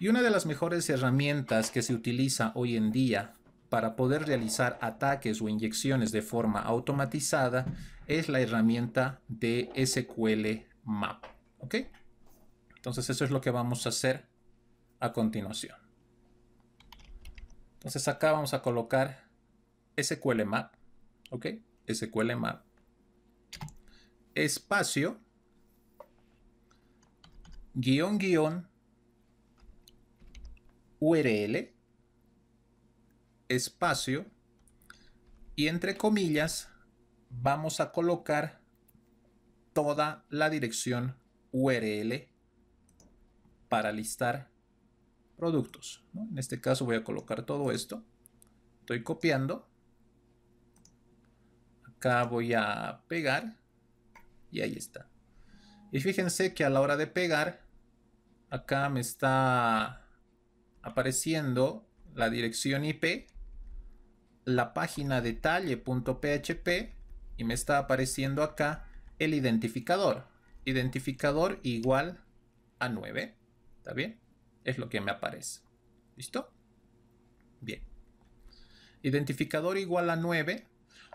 Y una de las mejores herramientas que se utiliza hoy en día para poder realizar ataques o inyecciones de forma automatizada es la herramienta de SQL Map. ¿Ok? Entonces eso es lo que vamos a hacer a continuación. Entonces acá vamos a colocar SQL Map. ¿Ok? SQL Map. Espacio. Guión, guión. URL, espacio, y entre comillas vamos a colocar toda la dirección URL para listar productos. En este caso voy a colocar todo esto. Estoy copiando. Acá voy a pegar. Y ahí está. Y fíjense que a la hora de pegar, acá me está apareciendo la dirección IP, la página detalle.php y me está apareciendo acá el identificador. Identificador igual a 9. ¿Está bien? Es lo que me aparece. ¿Listo? Bien. Identificador igual a 9.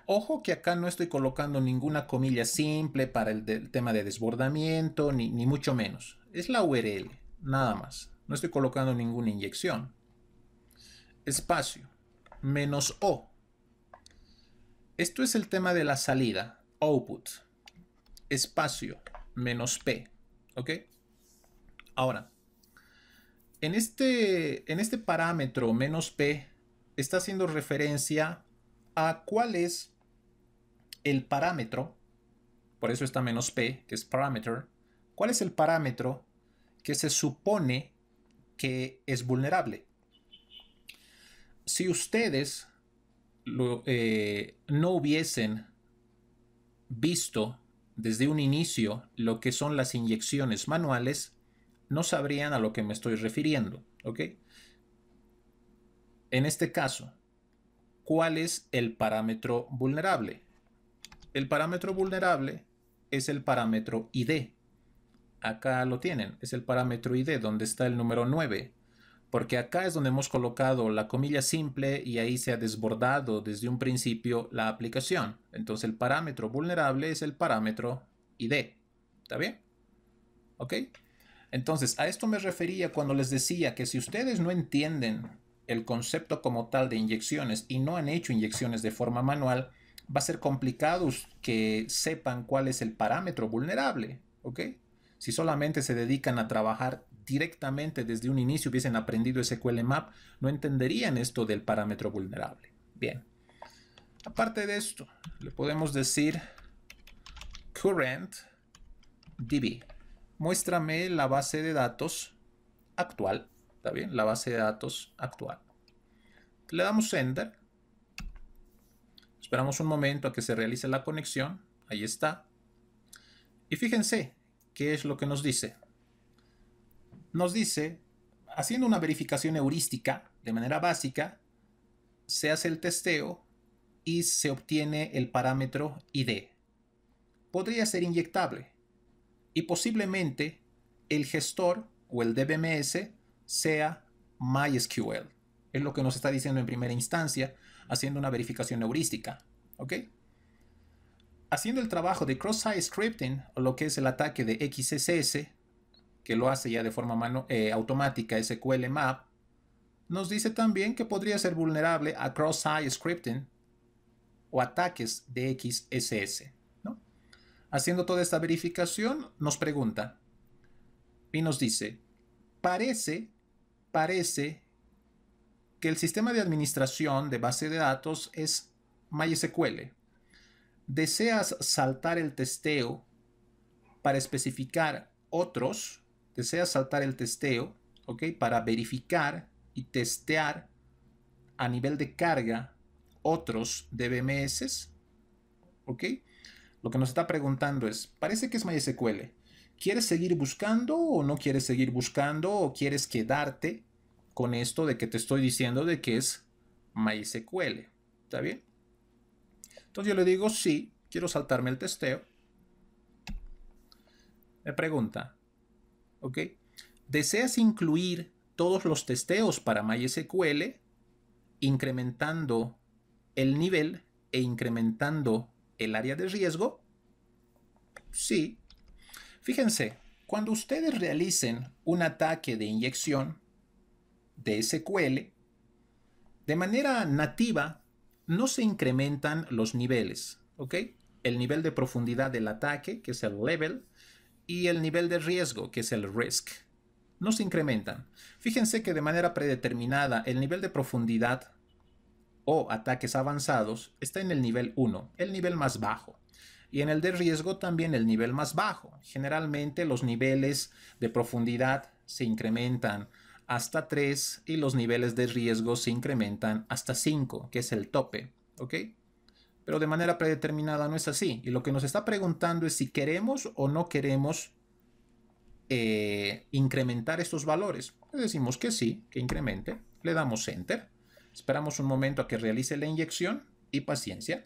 Ojo que acá no estoy colocando ninguna comilla simple para el, tema de desbordamiento, ni, ni mucho menos. Es la URL, nada más. No estoy colocando ninguna inyección. Espacio. Menos O. Esto es el tema de la salida. Output. Espacio. Menos P. ¿Ok? Ahora. En este, en este parámetro menos P está haciendo referencia a cuál es el parámetro. Por eso está menos P, que es parameter. ¿Cuál es el parámetro que se supone que es vulnerable. Si ustedes eh, no hubiesen visto desde un inicio lo que son las inyecciones manuales, no sabrían a lo que me estoy refiriendo. ¿Ok? En este caso, ¿cuál es el parámetro vulnerable? El parámetro vulnerable es el parámetro ID. Acá lo tienen, es el parámetro ID donde está el número 9, porque acá es donde hemos colocado la comilla simple y ahí se ha desbordado desde un principio la aplicación. Entonces el parámetro vulnerable es el parámetro ID. ¿Está bien? ¿Ok? Entonces a esto me refería cuando les decía que si ustedes no entienden el concepto como tal de inyecciones y no han hecho inyecciones de forma manual, va a ser complicado que sepan cuál es el parámetro vulnerable, ¿ok? Si solamente se dedican a trabajar directamente desde un inicio, hubiesen aprendido SQL Map, no entenderían esto del parámetro vulnerable. Bien. Aparte de esto, le podemos decir current db. Muéstrame la base de datos actual. ¿Está bien? La base de datos actual. Le damos enter. Esperamos un momento a que se realice la conexión. Ahí está. Y fíjense, ¿qué es lo que nos dice? Nos dice, haciendo una verificación heurística de manera básica, se hace el testeo y se obtiene el parámetro ID. Podría ser inyectable y posiblemente el gestor o el DBMS sea MySQL. Es lo que nos está diciendo en primera instancia, haciendo una verificación heurística. ¿Ok? haciendo el trabajo de cross-site scripting, o lo que es el ataque de XSS, que lo hace ya de forma eh, automática SQL Map, nos dice también que podría ser vulnerable a cross-site scripting o ataques de XSS. Haciendo toda esta verificación, nos pregunta y nos dice, parece, parece que el sistema de administración de base de datos es MySQL deseas saltar el testeo para especificar otros, deseas saltar el testeo, Para verificar y testear a nivel de carga otros DBMS, ¿ok? Lo que nos está preguntando es, parece que es MySQL. ¿Quieres seguir buscando o no quieres seguir buscando o quieres quedarte con esto de que te estoy diciendo de que es MySQL? ¿Está bien? Entonces yo le digo sí, quiero saltarme el testeo. Me pregunta, ¿ok? ¿Deseas incluir todos los testeos para MySQL incrementando el nivel e incrementando el área de riesgo? Sí. Fíjense, cuando ustedes realicen un ataque de inyección de SQL, de manera nativa no se incrementan los niveles, ¿ok? El nivel de profundidad del ataque, que es el level, y el nivel de riesgo, que es el risk. No se incrementan. Fíjense que de manera predeterminada el nivel de profundidad o ataques avanzados está en el nivel 1, el nivel más bajo. Y en el de riesgo también el nivel más bajo. Generalmente los niveles de profundidad se incrementan hasta 3 y los niveles de riesgo se incrementan hasta 5, que es el tope, ¿ok? Pero de manera predeterminada no es así. Y lo que nos está preguntando es si queremos o no queremos eh, incrementar estos valores. Le decimos que sí, que incremente. Le damos Enter. Esperamos un momento a que realice la inyección y paciencia.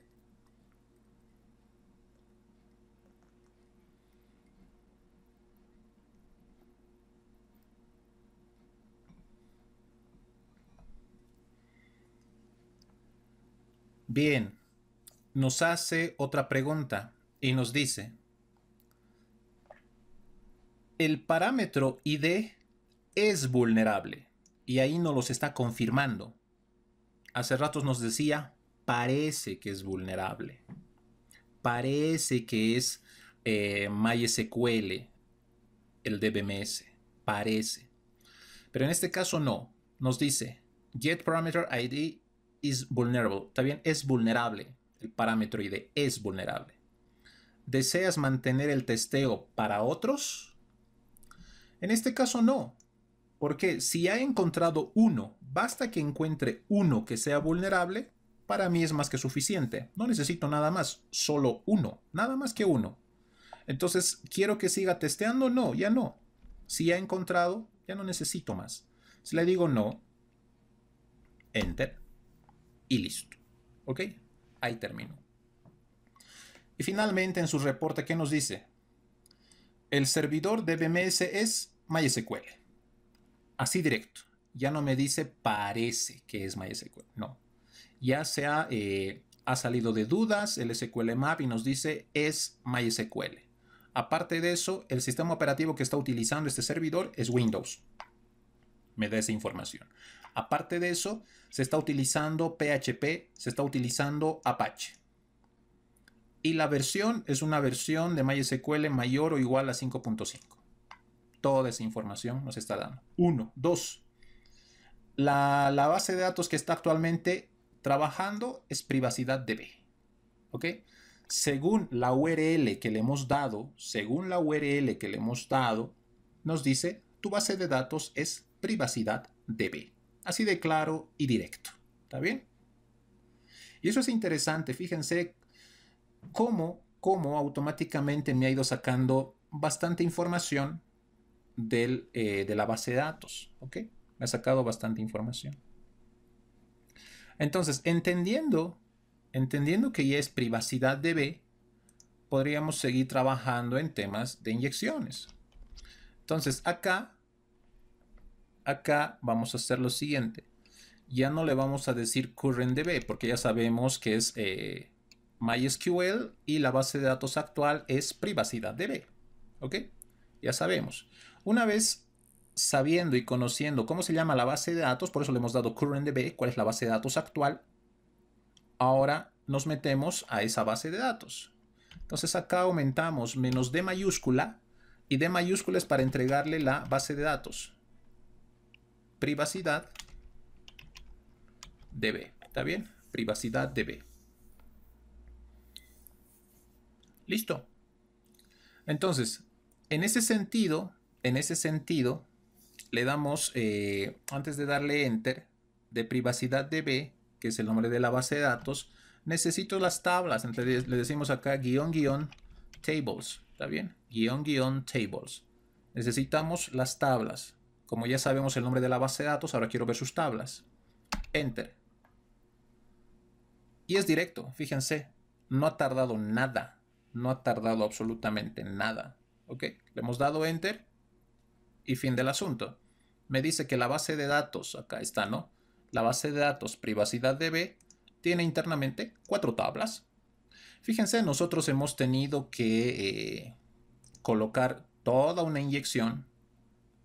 Bien, nos hace otra pregunta y nos dice, el parámetro ID es vulnerable y ahí nos los está confirmando. Hace ratos nos decía, parece que es vulnerable, parece que es eh, MySQL, el DBMS, parece. Pero en este caso no, nos dice, get parameter ID is vulnerable. Está bien, es vulnerable el parámetro ID, es vulnerable. ¿Deseas mantener el testeo para otros? En este caso no, porque si ha encontrado uno, basta que encuentre uno que sea vulnerable, para mí es más que suficiente. No necesito nada más, solo uno, nada más que uno. Entonces, ¿quiero que siga testeando? No, ya no. Si ha encontrado, ya no necesito más. Si le digo no, enter, y listo. ¿Ok? Ahí termino. Y finalmente en su reporte, ¿qué nos dice? El servidor de BMS es MySQL. Así directo. Ya no me dice parece que es MySQL. No. Ya se ha, eh, ha salido de dudas el SQL Map y nos dice es MySQL. Aparte de eso, el sistema operativo que está utilizando este servidor es Windows. Me da esa información. Aparte de eso, se está utilizando PHP, se está utilizando Apache. Y la versión es una versión de MySQL mayor o igual a 5.5. Toda esa información nos está dando. Uno. Dos. La, base de datos que está actualmente trabajando es privacidad DB. ¿Ok? Según la URL que le hemos dado, según la URL que le hemos dado, nos dice tu base de datos es privacidad DB. Así de claro y directo. ¿Está bien? Y eso es interesante. Fíjense cómo, automáticamente me ha ido sacando bastante información eh, de la base de datos. ¿Ok? Me ha sacado bastante información. Entonces, entendiendo, entendiendo que ya es privacidad de B, podríamos seguir trabajando en temas de inyecciones. Entonces, acá acá vamos a hacer lo siguiente. Ya no le vamos a decir CurrentDB porque ya sabemos que es eh, MySQL y la base de datos actual es PrivacidadDB. ¿Ok? Ya sabemos. Una vez sabiendo y conociendo cómo se llama la base de datos, por eso le hemos dado CurrentDB, cuál es la base de datos actual, ahora nos metemos a esa base de datos. Entonces acá aumentamos menos D mayúscula y D mayúscula es para entregarle la base de datos privacidad DB. ¿Está bien? Privacidad DB. Listo. Entonces, en ese sentido, en ese sentido, le damos, eh, antes de darle Enter, de privacidad DB, que es el nombre de la base de datos, necesito las tablas. Entonces, le decimos acá guión guión tables. ¿Está bien? Guión guión tables. Necesitamos las tablas. Como ya sabemos el nombre de la base de datos, ahora quiero ver sus tablas. Enter. Y es directo, fíjense. No ha tardado nada. No ha tardado absolutamente nada. ¿Ok? Le hemos dado Enter y fin del asunto. Me dice que la base de datos, acá está, ¿no? La base de datos privacidad DB tiene internamente cuatro tablas. Fíjense, nosotros hemos tenido que eh, colocar toda una inyección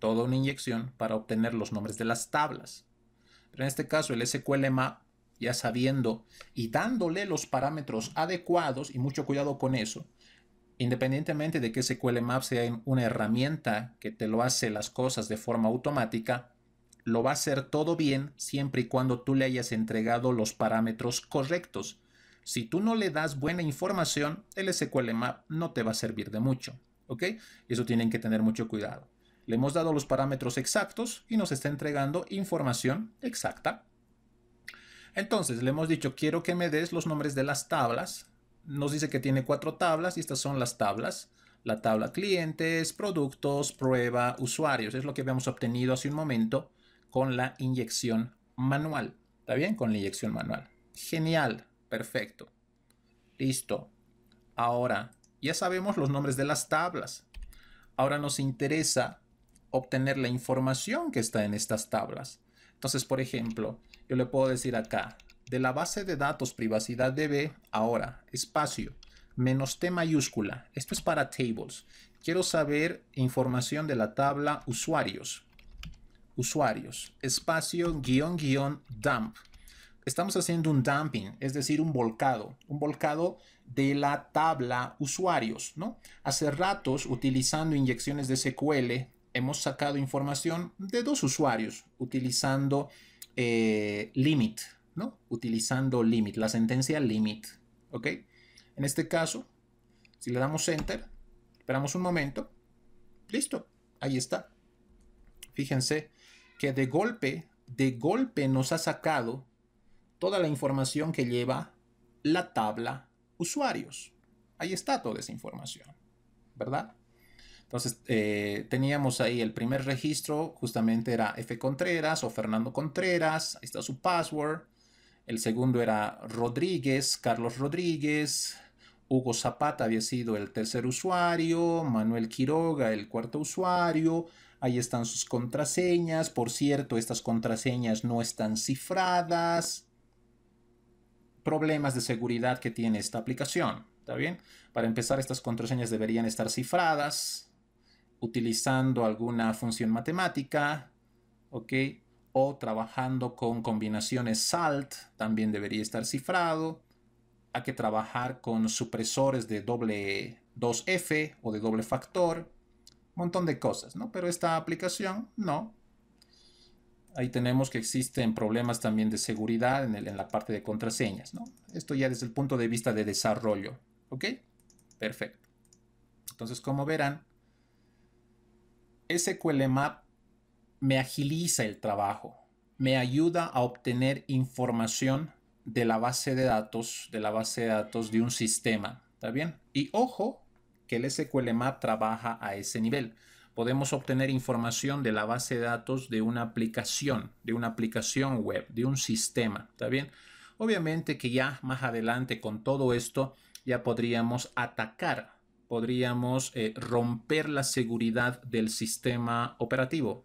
toda una inyección para obtener los nombres de las tablas. Pero en este caso el SQL Map, ya sabiendo y dándole los parámetros adecuados, y mucho cuidado con eso, independientemente de que SQL Map sea una herramienta que te lo hace las cosas de forma automática, lo va a hacer todo bien siempre y cuando tú le hayas entregado los parámetros correctos. Si tú no le das buena información, el SQL Map no te va a servir de mucho. ¿Ok? Eso tienen que tener mucho cuidado. Le hemos dado los parámetros exactos y nos está entregando información exacta. Entonces le hemos dicho, quiero que me des los nombres de las tablas. Nos dice que tiene cuatro tablas y estas son las tablas. La tabla clientes, productos, prueba, usuarios. Es lo que habíamos obtenido hace un momento con la inyección manual. ¿Está bien? Con la inyección manual. Genial. Perfecto. Listo. Ahora, ya sabemos los nombres de las tablas. Ahora nos interesa obtener la información que está en estas tablas. Entonces, por ejemplo, yo le puedo decir acá, de la base de datos privacidad DB, ahora, espacio, menos T mayúscula. Esto es para tables. Quiero saber información de la tabla usuarios. Usuarios, espacio, guión, guión, dump. Estamos haciendo un dumping, es decir, un volcado, un volcado de la tabla usuarios, ¿no? Hace ratos, utilizando inyecciones de SQL, hemos sacado información de dos usuarios utilizando eh, limit, ¿no? Utilizando limit, la sentencia limit, ¿ok? En este caso, si le damos enter, esperamos un momento, listo, ahí está. Fíjense que de golpe, de golpe nos ha sacado toda la información que lleva la tabla usuarios. Ahí está toda esa información, ¿verdad? Entonces, eh, teníamos ahí el primer registro, justamente era F. Contreras o Fernando Contreras, ahí está su password. El segundo era Rodríguez, Carlos Rodríguez. Hugo Zapata había sido el tercer usuario, Manuel Quiroga el cuarto usuario, ahí están sus contraseñas, por cierto, estas contraseñas no están cifradas, problemas de seguridad que tiene esta aplicación, ¿está bien? Para empezar, estas contraseñas deberían estar cifradas, utilizando alguna función matemática, ¿ok? O trabajando con combinaciones SALT, también debería estar cifrado. Hay que trabajar con supresores de doble 2F o de doble factor. Un Montón de cosas, ¿no? Pero esta aplicación, no. Ahí tenemos que existen problemas también de seguridad en, en la parte de contraseñas, ¿no? Esto ya desde el punto de vista de desarrollo, ¿ok? Perfecto. Entonces, como verán, Map me agiliza el trabajo, me ayuda a obtener información de la base de datos, de la base de datos de un sistema, ¿está bien? Y ojo que el Map trabaja a ese nivel. Podemos obtener información de la base de datos de una aplicación, de una aplicación web, de un sistema, ¿está bien? Obviamente que ya más adelante con todo esto ya podríamos atacar podríamos eh, romper la seguridad del sistema operativo.